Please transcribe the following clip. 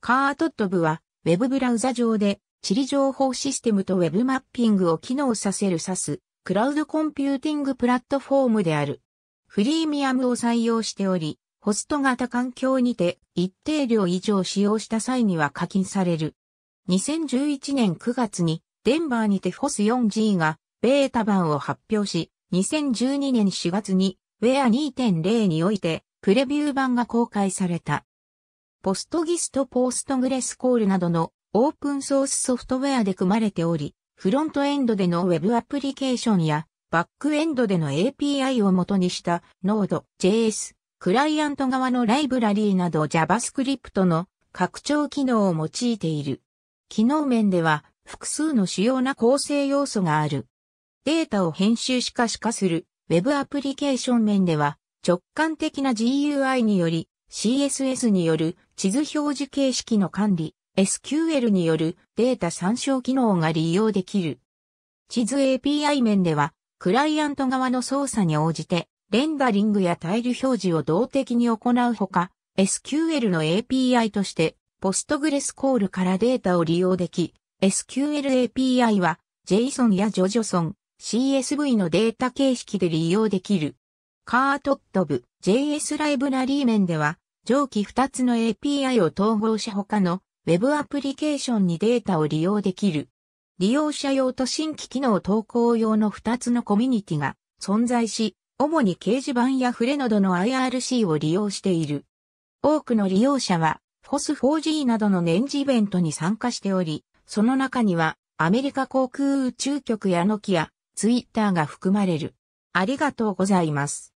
カートット部は、ウェブブラウザ上で、地理情報システムとウェブマッピングを機能させる SAS、クラウドコンピューティングプラットフォームである。フリーミアムを採用しており、ホスト型環境にて一定量以上使用した際には課金される。2011年9月にデンバーにてフォス 4G がベータ版を発表し、2012年4月にウェア2.0においてプレビュー版が公開された。ポストギストポストグレスコールなどのオープンソースソフトウェアで組まれており、フロントエンドでの Web アプリケーションやバックエンドでの API を元にした Node、JS、クライアント側のライブラリーなど JavaScript の拡張機能を用いている。機能面では複数の主要な構成要素がある。データを編集しか視化する Web アプリケーション面では直感的な GUI により CSS による地図表示形式の管理、SQL によるデータ参照機能が利用できる。地図 API 面では、クライアント側の操作に応じて、レンダリングやタイル表示を動的に行うほか、SQL の API として、Postgres コールからデータを利用でき、SQL API は JSON や JOJOSON、CSV のデータ形式で利用できる。カートット部 JS ライブラリー面では、上記2つの API を統合し他の Web アプリケーションにデータを利用できる。利用者用と新規機能投稿用の2つのコミュニティが存在し、主に掲示板やフレノドの IRC を利用している。多くの利用者は、フォス 4G などの年次イベントに参加しており、その中には、アメリカ航空宇宙局やノキア、ツイッターが含まれる。ありがとうございます。